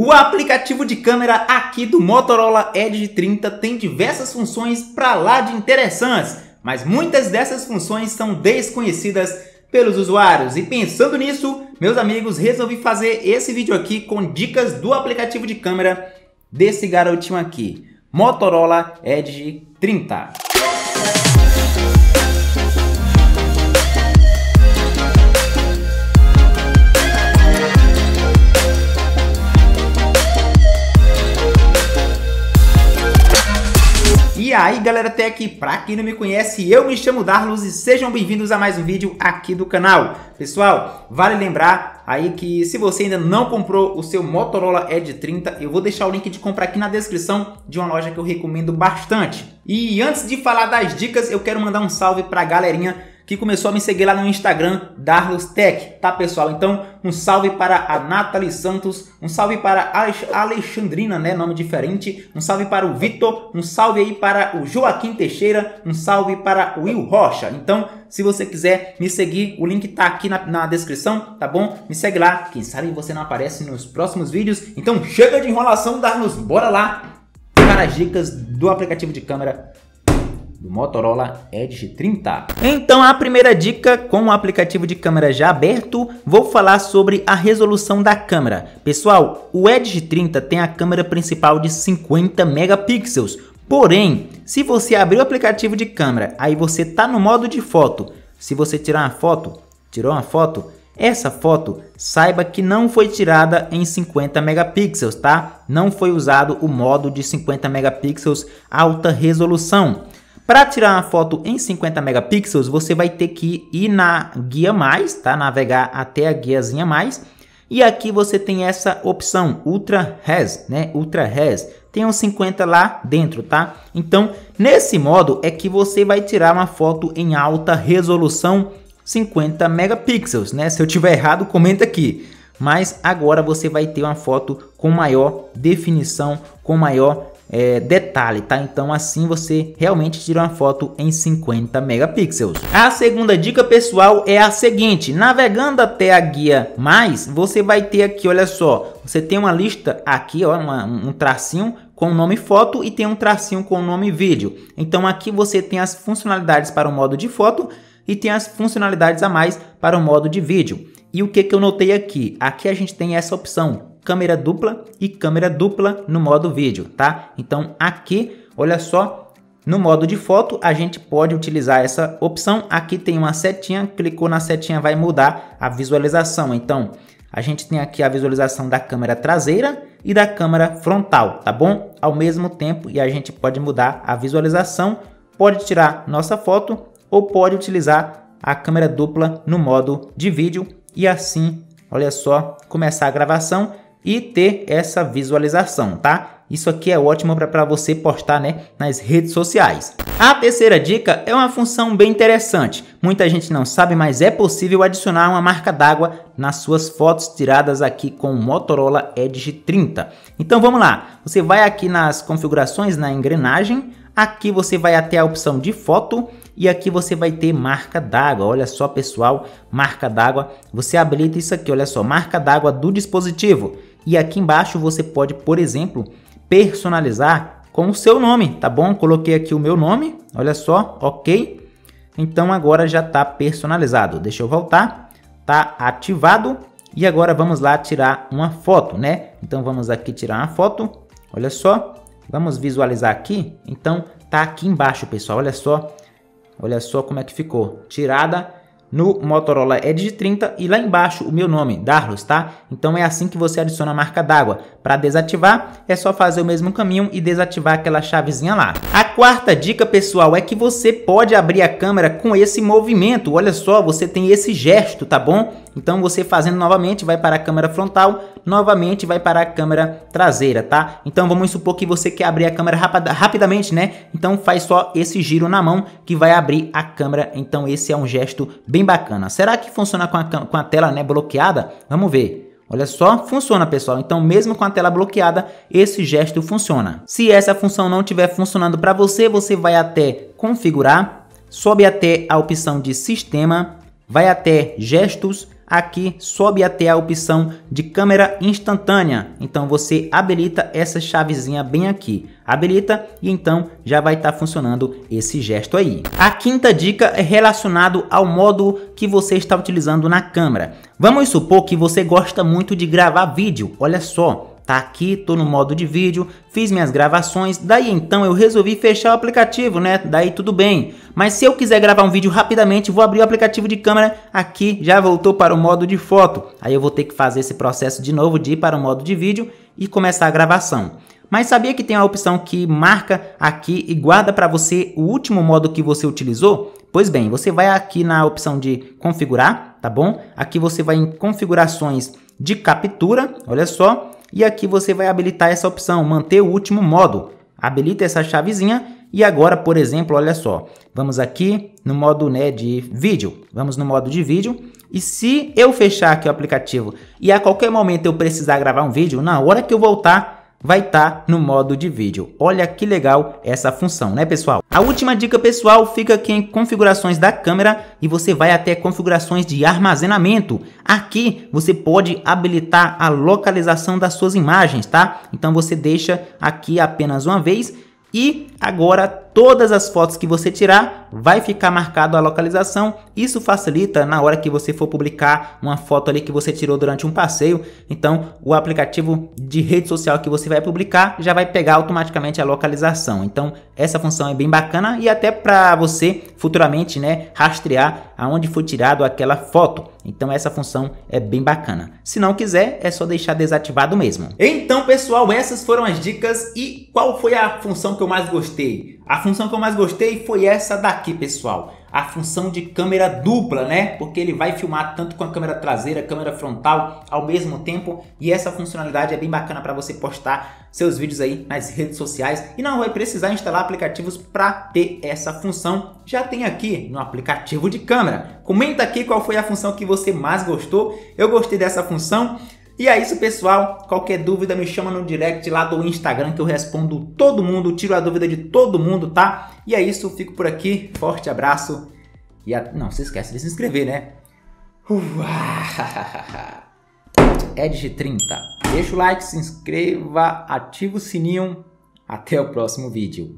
O aplicativo de câmera aqui do Motorola Edge 30 tem diversas funções para lá de interessantes, mas muitas dessas funções são desconhecidas pelos usuários. E pensando nisso, meus amigos, resolvi fazer esse vídeo aqui com dicas do aplicativo de câmera desse garotinho aqui, Motorola Edge 30. aí galera, até aqui, pra quem não me conhece, eu me chamo Darlos e sejam bem-vindos a mais um vídeo aqui do canal. Pessoal, vale lembrar aí que se você ainda não comprou o seu Motorola Edge 30, eu vou deixar o link de compra aqui na descrição de uma loja que eu recomendo bastante. E antes de falar das dicas, eu quero mandar um salve pra galerinha que começou a me seguir lá no Instagram, Darlos Tech, tá pessoal? Então, um salve para a Nathalie Santos, um salve para a Alexandrina, né? Nome diferente, um salve para o Vitor, um salve aí para o Joaquim Teixeira, um salve para o Will Rocha. Então, se você quiser me seguir, o link tá aqui na, na descrição, tá bom? Me segue lá, quem sabe você não aparece nos próximos vídeos. Então, chega de enrolação, Darlos, bora lá para as dicas do aplicativo de câmera do Motorola Edge 30. Então a primeira dica, com o aplicativo de câmera já aberto, vou falar sobre a resolução da câmera. Pessoal, o Edge 30 tem a câmera principal de 50 megapixels, porém, se você abrir o aplicativo de câmera, aí você tá no modo de foto, se você tirar uma foto, tirou uma foto, essa foto, saiba que não foi tirada em 50 megapixels, tá? Não foi usado o modo de 50 megapixels alta resolução. Para tirar uma foto em 50 megapixels, você vai ter que ir na guia mais, tá? Navegar até a guiazinha mais. E aqui você tem essa opção Ultra Res, né? Ultra Res. Tem um 50 lá dentro, tá? Então, nesse modo é que você vai tirar uma foto em alta resolução 50 megapixels, né? Se eu tiver errado, comenta aqui. Mas agora você vai ter uma foto com maior definição, com maior é, detalhe, tá? Então assim você realmente tira uma foto em 50 megapixels. A segunda dica, pessoal, é a seguinte. Navegando até a guia mais, você vai ter aqui, olha só, você tem uma lista aqui, ó, uma, um tracinho com o nome foto e tem um tracinho com o nome vídeo. Então aqui você tem as funcionalidades para o modo de foto e tem as funcionalidades a mais para o modo de vídeo. E o que, que eu notei aqui? Aqui a gente tem essa opção, câmera dupla e câmera dupla no modo vídeo, tá? Então aqui, olha só, no modo de foto a gente pode utilizar essa opção. Aqui tem uma setinha, clicou na setinha vai mudar a visualização. Então a gente tem aqui a visualização da câmera traseira e da câmera frontal, tá bom? Ao mesmo tempo e a gente pode mudar a visualização, pode tirar nossa foto ou pode utilizar a câmera dupla no modo de vídeo e assim, olha só, começar a gravação e ter essa visualização, tá? Isso aqui é ótimo para você postar né, nas redes sociais. A terceira dica é uma função bem interessante. Muita gente não sabe, mas é possível adicionar uma marca d'água nas suas fotos tiradas aqui com o Motorola Edge 30. Então vamos lá. Você vai aqui nas configurações na engrenagem. Aqui você vai até a opção de foto e aqui você vai ter marca d'água. Olha só, pessoal, marca d'água. Você habilita isso aqui, olha só, marca d'água do dispositivo. E aqui embaixo você pode, por exemplo, personalizar com o seu nome, tá bom? Coloquei aqui o meu nome, olha só, ok. Então agora já está personalizado. Deixa eu voltar. Tá ativado. E agora vamos lá tirar uma foto, né? Então vamos aqui tirar uma foto. Olha só. Vamos visualizar aqui. Então tá aqui embaixo, pessoal. Olha só. Olha só como é que ficou. Tirada no Motorola Edge 30 e lá embaixo o meu nome, Darlos, tá? Então é assim que você adiciona a marca d'água. Para desativar, é só fazer o mesmo caminho e desativar aquela chavezinha lá. A quarta dica, pessoal, é que você pode abrir a câmera com esse movimento. Olha só, você tem esse gesto, tá bom? Então você fazendo novamente vai para a câmera frontal, novamente vai para a câmera traseira, tá? Então vamos supor que você quer abrir a câmera rapidamente, né? Então faz só esse giro na mão que vai abrir a câmera. Então esse é um gesto bem bacana. Será que funciona com a, com a tela né, bloqueada? Vamos ver. Olha só, funciona pessoal, então mesmo com a tela bloqueada, esse gesto funciona. Se essa função não estiver funcionando para você, você vai até configurar, sobe até a opção de sistema, vai até gestos, aqui sobe até a opção de câmera instantânea. Então você habilita essa chavezinha bem aqui. Habilita e então já vai estar tá funcionando esse gesto aí. A quinta dica é relacionado ao modo que você está utilizando na câmera. Vamos supor que você gosta muito de gravar vídeo. Olha só, Tá aqui, tô no modo de vídeo, fiz minhas gravações, daí então eu resolvi fechar o aplicativo, né? Daí tudo bem. Mas se eu quiser gravar um vídeo rapidamente, vou abrir o aplicativo de câmera, aqui já voltou para o modo de foto. Aí eu vou ter que fazer esse processo de novo de ir para o modo de vídeo e começar a gravação. Mas sabia que tem a opção que marca aqui e guarda para você o último modo que você utilizou? Pois bem, você vai aqui na opção de configurar, tá bom? Aqui você vai em configurações de captura, olha só e aqui você vai habilitar essa opção, manter o último modo. Habilita essa chavezinha e agora, por exemplo, olha só, vamos aqui no modo né, de vídeo, vamos no modo de vídeo e se eu fechar aqui o aplicativo e a qualquer momento eu precisar gravar um vídeo, na hora que eu voltar vai estar tá no modo de vídeo. Olha que legal essa função, né pessoal? A última dica pessoal fica aqui em configurações da câmera e você vai até configurações de armazenamento. Aqui você pode habilitar a localização das suas imagens, tá? Então você deixa aqui apenas uma vez e agora Todas as fotos que você tirar, vai ficar marcado a localização. Isso facilita na hora que você for publicar uma foto ali que você tirou durante um passeio. Então, o aplicativo de rede social que você vai publicar já vai pegar automaticamente a localização. Então, essa função é bem bacana e até para você futuramente, né, rastrear aonde foi tirado aquela foto. Então, essa função é bem bacana. Se não quiser, é só deixar desativado mesmo. Então, pessoal, essas foram as dicas e qual foi a função que eu mais gostei? A função que eu mais gostei foi essa daqui, pessoal. A função de câmera dupla, né? Porque ele vai filmar tanto com a câmera traseira, câmera frontal ao mesmo tempo. E essa funcionalidade é bem bacana para você postar seus vídeos aí nas redes sociais. E não vai precisar instalar aplicativos para ter essa função. Já tem aqui no aplicativo de câmera. Comenta aqui qual foi a função que você mais gostou. Eu gostei dessa função. E é isso, pessoal. Qualquer dúvida, me chama no direct lá do Instagram que eu respondo todo mundo, tiro a dúvida de todo mundo, tá? E é isso, fico por aqui. Forte abraço e a... não se esquece de se inscrever, né? Edge 30. Deixa o like, se inscreva, ativa o sininho. Até o próximo vídeo.